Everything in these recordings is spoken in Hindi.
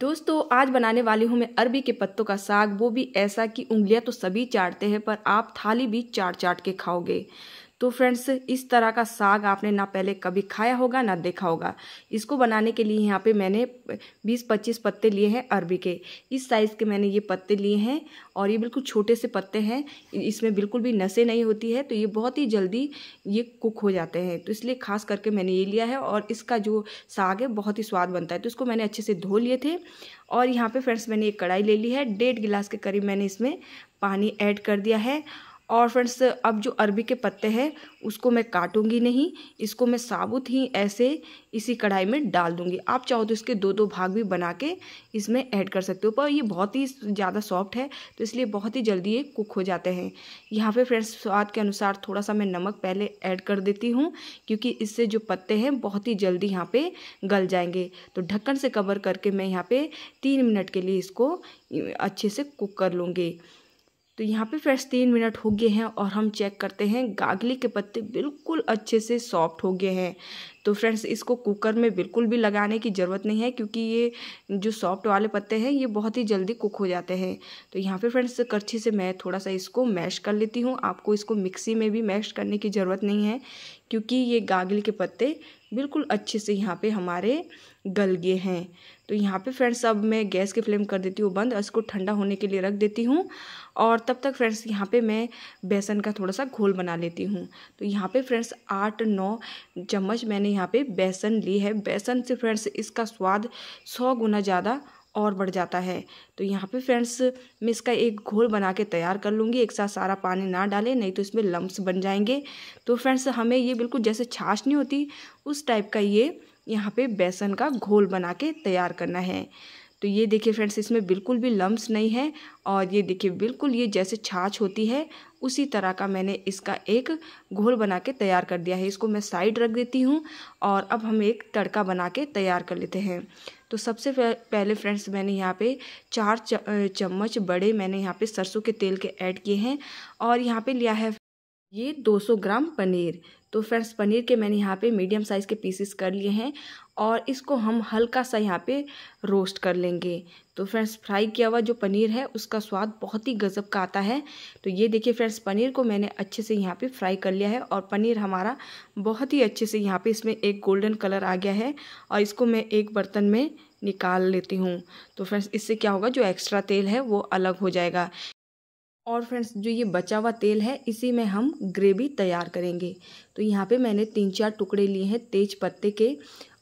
दोस्तों आज बनाने वाली हूँ मैं अरबी के पत्तों का साग वो भी ऐसा कि उंगलियाँ तो सभी चाटते हैं पर आप थाली भी चाट चाट के खाओगे तो फ्रेंड्स इस तरह का साग आपने ना पहले कभी खाया होगा ना देखा होगा इसको बनाने के लिए यहाँ पे मैंने 20-25 पत्ते लिए हैं अरबी के इस साइज़ के मैंने ये पत्ते लिए हैं और ये बिल्कुल छोटे से पत्ते हैं इसमें बिल्कुल भी नशे नहीं होती है तो ये बहुत ही जल्दी ये कुक हो जाते हैं तो इसलिए खास करके मैंने ये लिया है और इसका जो साग है बहुत ही स्वाद बनता है तो इसको मैंने अच्छे से धो लिए थे और यहाँ पे फ्रेंड्स मैंने एक कढ़ाई ले ली है डेढ़ गिलास के करीब मैंने इसमें पानी ऐड कर दिया है और फ्रेंड्स अब जो अरबी के पत्ते हैं उसको मैं काटूंगी नहीं इसको मैं साबुत ही ऐसे इसी कढ़ाई में डाल दूंगी आप चाहो तो इसके दो दो भाग भी बना के इसमें ऐड कर सकते हो पर ये बहुत ही ज़्यादा सॉफ्ट है तो इसलिए बहुत ही जल्दी ये कुक हो जाते हैं यहाँ पे फ्रेंड्स स्वाद के अनुसार थोड़ा सा मैं नमक पहले ऐड कर देती हूँ क्योंकि इससे जो पत्ते हैं बहुत ही जल्दी यहाँ पर गल जाएंगे तो ढक्कन से कवर करके मैं यहाँ पर तीन मिनट के लिए इसको अच्छे से कुक कर लूँगी तो यहाँ पे फ्रेश तीन मिनट हो गए हैं और हम चेक करते हैं गागली के पत्ते बिल्कुल अच्छे से सॉफ्ट हो गए हैं तो फ्रेंड्स इसको कुकर में बिल्कुल भी लगाने की ज़रूरत नहीं है क्योंकि ये जो सॉफ्ट वाले पत्ते हैं ये बहुत ही जल्दी कुक हो जाते हैं तो यहाँ पे फ्रेंड्स करछी से मैं थोड़ा सा इसको मैश कर लेती हूँ आपको इसको मिक्सी में भी मैश करने की ज़रूरत नहीं है क्योंकि ये गागली के पत्ते बिल्कुल अच्छे से यहाँ पे हमारे गल गए हैं तो यहाँ पे फ्रेंड्स अब मैं गैस की फ्लेम कर देती हूँ बंद और इसको ठंडा होने के लिए रख देती हूँ और तब तक फ्रेंड्स यहाँ पे मैं बेसन का थोड़ा सा घोल बना लेती हूँ तो यहाँ पे फ्रेंड्स आठ नौ चम्मच मैंने यहाँ पे बेसन ली है बेसन से फ्रेंड्स इसका स्वाद सौ गुना ज़्यादा और बढ़ जाता है तो यहाँ पे फ्रेंड्स मैं इसका एक घोल बना के तैयार कर लूँगी एक साथ सारा पानी ना डालें नहीं तो इसमें लम्ब्स बन जाएंगे तो फ्रेंड्स हमें ये बिल्कुल जैसे छाछ नहीं होती उस टाइप का ये यहाँ पे बेसन का घोल बना के तैयार करना है तो ये देखिए फ्रेंड्स इसमें बिल्कुल भी लम्ब्स नहीं है और ये देखिए बिल्कुल ये जैसे छाछ होती है उसी तरह का मैंने इसका एक घोल बना के तैयार कर दिया है इसको मैं साइड रख देती हूँ और अब हम एक तड़का बना के तैयार कर लेते हैं तो सबसे पहले फ्रेंड्स मैंने यहाँ पे चार चम्मच बड़े मैंने यहाँ पे सरसों के तेल के ऐड किए हैं और यहाँ पे लिया है ये 200 ग्राम पनीर तो फ्रेंड्स पनीर के मैंने यहाँ पे मीडियम साइज़ के पीसेस कर लिए हैं और इसको हम हल्का सा यहाँ पे रोस्ट कर लेंगे तो फ्रेंड्स फ्राई किया हुआ जो पनीर है उसका स्वाद बहुत ही गज़ब का आता है तो ये देखिए फ्रेंड्स पनीर को मैंने अच्छे से यहाँ पे फ्राई कर लिया है और पनीर हमारा बहुत ही अच्छे से यहाँ पे इसमें एक गोल्डन कलर आ गया है और इसको मैं एक बर्तन में निकाल लेती हूँ तो फ्रेंड्स इससे क्या होगा जो एक्स्ट्रा तेल है वो अलग हो जाएगा और फ्रेंड्स जो ये बचा हुआ तेल है इसी में हम ग्रेवी तैयार करेंगे तो यहाँ पे मैंने तीन चार टुकड़े लिए हैं तेज पत्ते के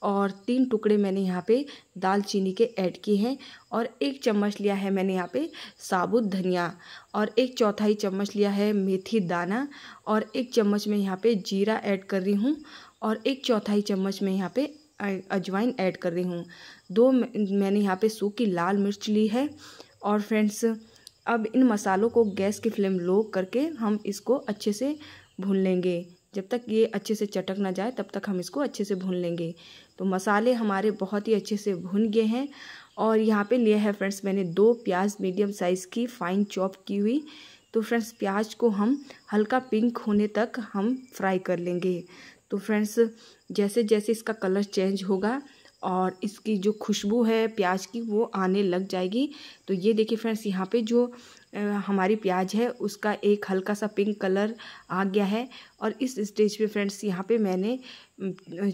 और तीन टुकड़े मैंने यहाँ पे दालचीनी के ऐड किए हैं और एक चम्मच लिया है मैंने यहाँ पे साबुत धनिया और एक चौथाई चम्मच लिया है मेथी दाना और एक चम्मच में यहाँ पे जीरा ऐड कर रही हूँ और एक चौथाई चम्मच में यहाँ पे अजवाइन ऐड कर रही हूँ दो मैंने यहाँ पे सूखी लाल मिर्च ली है और फ्रेंड्स अब इन मसालों को गैस की फ्लेम लो करके हम इसको अच्छे से भून लेंगे जब तक ये अच्छे से चटक ना जाए तब तक हम इसको अच्छे से भून लेंगे तो मसाले हमारे बहुत ही अच्छे से भून गए हैं और यहाँ पे लिया है फ्रेंड्स मैंने दो प्याज मीडियम साइज़ की फ़ाइन चॉप की हुई तो फ्रेंड्स प्याज को हम हल्का पिंक होने तक हम फ्राई कर लेंगे तो फ्रेंड्स जैसे जैसे इसका कलर चेंज होगा और इसकी जो खुशबू है प्याज की वो आने लग जाएगी तो ये देखिए फ्रेंड्स यहाँ पे जो हमारी प्याज है उसका एक हल्का सा पिंक कलर आ गया है और इस स्टेज पे फ्रेंड्स यहाँ पे मैंने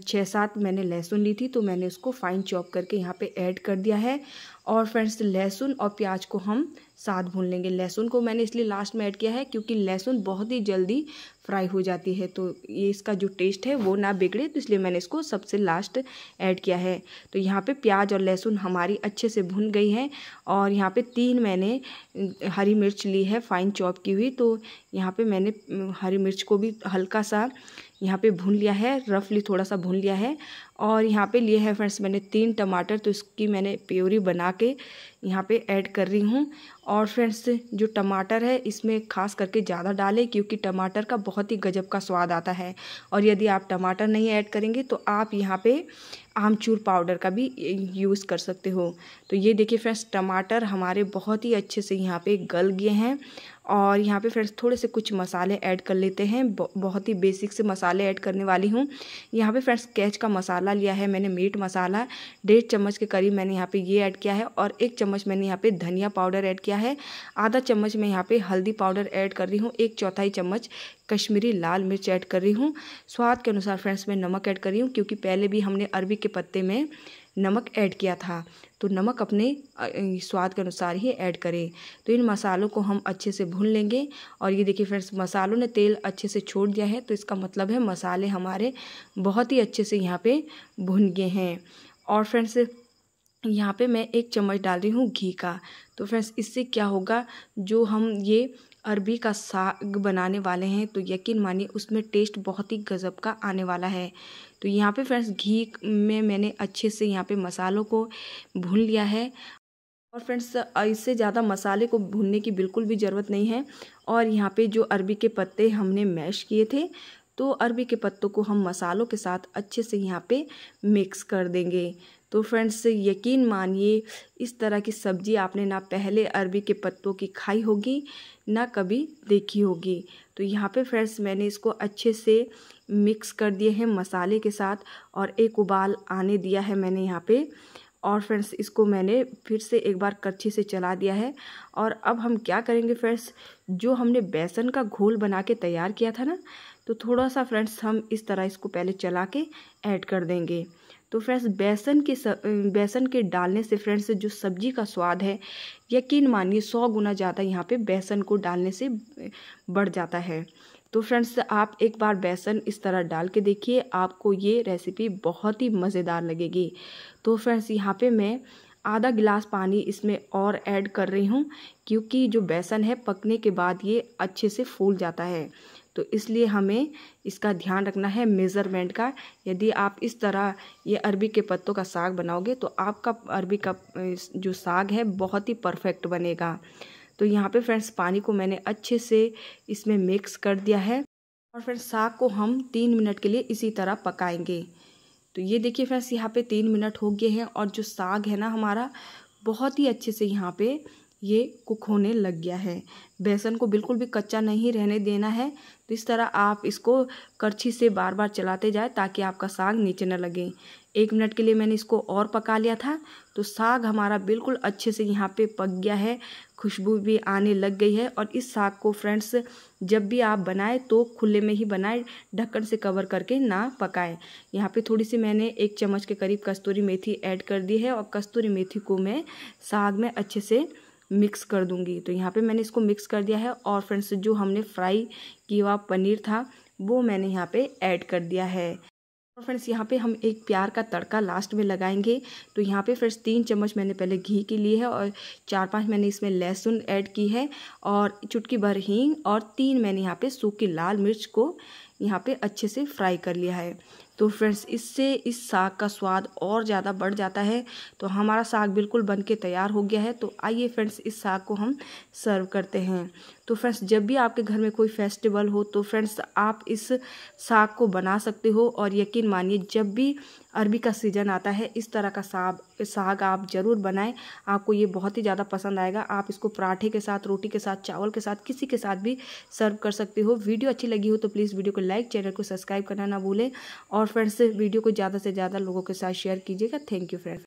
छः सात मैंने लहसुन ली थी तो मैंने उसको फाइन चॉप करके यहाँ पे ऐड कर दिया है और फ्रेंड्स लहसुन और प्याज को हम साथ भून लेंगे लहसुन को मैंने इसलिए लास्ट में ऐड किया है क्योंकि लहसुन बहुत ही जल्दी फ्राई हो जाती है तो ये इसका जो टेस्ट है वो ना बिगड़े तो इसलिए मैंने इसको सबसे लास्ट ऐड किया है तो यहाँ पे प्याज और लहसुन हमारी अच्छे से भुन गई है और यहाँ पे तीन मैंने हरी मिर्च ली है फाइन चॉप की हुई तो यहाँ पर मैंने हरी मिर्च को भी हल्का सा यहाँ पे भून लिया है रफली थोड़ा सा भून लिया है और यहाँ पे लिए हैं फ्रेंड्स मैंने तीन टमाटर तो इसकी मैंने प्योरी बना के यहाँ पे ऐड कर रही हूँ और फ्रेंड्स जो टमाटर है इसमें खास करके ज़्यादा डालें क्योंकि टमाटर का बहुत ही गजब का स्वाद आता है और यदि आप टमाटर नहीं ऐड करेंगे तो आप यहाँ पे आमचूर पाउडर का भी यूज़ कर सकते हो तो ये देखिए फ्रेंड्स टमाटर हमारे बहुत ही अच्छे से यहाँ पे गल गए हैं और यहाँ पे फ्रेंड्स थोड़े से कुछ मसाले ऐड कर लेते हैं बहुत ही बेसिक से मसाले ऐड करने वाली हूँ यहाँ पे फ्रेंड्स कैच का मसाला लिया है मैंने मीट मसाला डेढ़ चम्मच के करीब मैंने यहाँ पे ये ऐड किया है और एक चम्मच मैंने यहाँ पे धनिया पाउडर ऐड किया है आधा चम्मच मैं यहाँ पे हल्दी पाउडर ऐड कर रही हूँ एक चौथाई चम्मच कश्मीरी लाल मिर्च ऐड कर रही हूँ स्वाद के अनुसार फ्रेंड्स मैं नमक ऐड कर रही हूँ क्योंकि पहले भी हमने अरबी के पत्ते में नमक ऐड किया था तो नमक अपने स्वाद के अनुसार ही ऐड करें तो इन मसालों को हम अच्छे से भून लेंगे और ये देखिए फ्रेंड्स मसालों ने तेल अच्छे से छोड़ दिया है तो इसका मतलब है मसाले हमारे बहुत ही अच्छे से यहाँ पे भुन गए हैं और फ्रेंड्स यहाँ पे मैं एक चम्मच डाल रही हूँ घी का तो फ्रेंड्स इससे क्या होगा जो हम ये अरबी का साग बनाने वाले हैं तो यकीन मानिए उसमें टेस्ट बहुत ही गज़ब का आने वाला है तो यहाँ पे फ्रेंड्स घी में मैंने अच्छे से यहाँ पे मसालों को भून लिया है और फ्रेंड्स इससे ज़्यादा मसाले को भूनने की बिल्कुल भी ज़रूरत नहीं है और यहाँ पर जो अरबी के पत्ते हमने मैश किए थे तो अरबी के पत्तों को हम मसालों के साथ अच्छे से यहाँ पे मिक्स कर देंगे तो फ्रेंड्स यकीन मानिए इस तरह की सब्ज़ी आपने ना पहले अरबी के पत्तों की खाई होगी ना कभी देखी होगी तो यहाँ पे फ्रेंड्स मैंने इसको अच्छे से मिक्स कर दिए हैं मसाले के साथ और एक उबाल आने दिया है मैंने यहाँ पे और फ्रेंड्स इसको मैंने फिर से एक बार कच्ची से चला दिया है और अब हम क्या करेंगे फ्रेंड्स जो हमने बेसन का घोल बना के तैयार किया था ना तो थोड़ा सा फ्रेंड्स हम इस तरह इसको पहले चला के ऐड कर देंगे तो फ्रेंड्स बेसन के स बेसन के डालने से फ्रेंड्स जो सब्जी का स्वाद है यकीन मानिए सौ गुना ज़्यादा यहाँ पे बेसन को डालने से बढ़ जाता है तो फ्रेंड्स आप एक बार बेसन इस तरह डाल के देखिए आपको ये रेसिपी बहुत ही मज़ेदार लगेगी तो फ्रेंड्स यहाँ पे मैं आधा गिलास पानी इसमें और ऐड कर रही हूँ क्योंकि जो बेसन है पकने के बाद ये अच्छे से फूल जाता है तो इसलिए हमें इसका ध्यान रखना है मेज़रमेंट का यदि आप इस तरह ये अरबी के पत्तों का साग बनाओगे तो आपका अरबी का जो साग है बहुत ही परफेक्ट बनेगा तो यहाँ पे फ्रेंड्स पानी को मैंने अच्छे से इसमें मिक्स कर दिया है और फ्रेंड्स साग को हम तीन मिनट के लिए इसी तरह पकाएंगे तो ये देखिए फ्रेंड्स यहाँ पे तीन मिनट हो गए हैं और जो साग है ना हमारा बहुत ही अच्छे से यहाँ पे ये कुक होने लग गया है बेसन को बिल्कुल भी कच्चा नहीं रहने देना है तो इस तरह आप इसको करछी से बार बार चलाते जाए ताकि आपका साग नीचे न लगे एक मिनट के लिए मैंने इसको और पका लिया था तो साग हमारा बिल्कुल अच्छे से यहाँ पे पक गया है खुशबू भी आने लग गई है और इस साग को फ्रेंड्स जब भी आप बनाएं तो खुले में ही बनाएं ढक्कन से कवर करके ना पकाएं यहाँ पे थोड़ी सी मैंने एक चम्मच के करीब कस्तूरी मेथी ऐड कर दी है और कस्तूरी मेथी को मैं साग में अच्छे से मिक्स कर दूंगी तो यहाँ पे मैंने इसको मिक्स कर दिया है और फ्रेंड्स जो हमने फ्राई किया हुआ पनीर था वो मैंने यहाँ पे ऐड कर दिया है और फ्रेंड्स यहाँ पे हम एक प्यार का तड़का लास्ट में लगाएंगे तो यहाँ पे फ्रेंड्स तीन चम्मच मैंने पहले घी के लिए है और चार पांच मैंने इसमें लहसुन ऐड की है और चुटकी भर हींग और तीन मैंने यहाँ पे सूखी लाल मिर्च को यहाँ पे अच्छे से फ्राई कर लिया है तो फ्रेंड्स इससे इस साग का स्वाद और ज़्यादा बढ़ जाता है तो हमारा साग बिल्कुल बन के तैयार हो गया है तो आइए फ्रेंड्स इस साग को हम सर्व करते हैं तो फ्रेंड्स जब भी आपके घर में कोई फेस्टिवल हो तो फ्रेंड्स आप इस साग को बना सकते हो और यकीन मानिए जब भी अरबी का सीज़न आता है इस तरह का साग साग आप ज़रूर बनाएं आपको ये बहुत ही ज़्यादा पसंद आएगा आप इसको पराठे के साथ रोटी के साथ चावल के साथ किसी के साथ भी सर्व कर सकते हो वीडियो अच्छी लगी हो तो प्लीज़ वीडियो को लाइक चैनल को सब्सक्राइब करना ना भूलें और फ्रेंड्स वीडियो को ज़्यादा से ज़्यादा लोगों के साथ शेयर कीजिएगा थैंक यू फ्रेंड्स